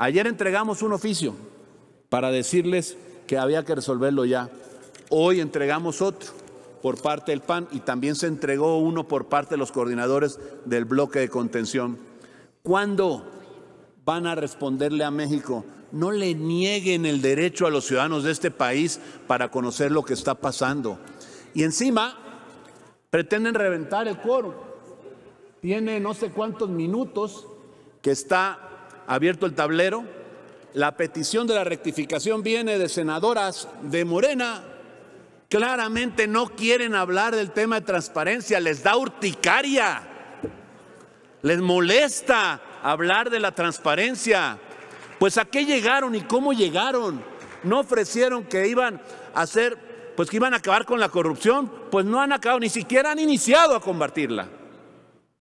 Ayer entregamos un oficio para decirles que había que resolverlo ya. Hoy entregamos otro por parte del PAN y también se entregó uno por parte de los coordinadores del bloque de contención. ¿Cuándo van a responderle a México? No le nieguen el derecho a los ciudadanos de este país para conocer lo que está pasando. Y encima pretenden reventar el quórum. Tiene no sé cuántos minutos que está abierto el tablero. La petición de la rectificación viene de senadoras de Morena. Claramente no quieren hablar del tema de transparencia, les da urticaria, les molesta hablar de la transparencia. Pues a qué llegaron y cómo llegaron. No ofrecieron que iban a hacer, pues que iban a acabar con la corrupción, pues no han acabado, ni siquiera han iniciado a combatirla.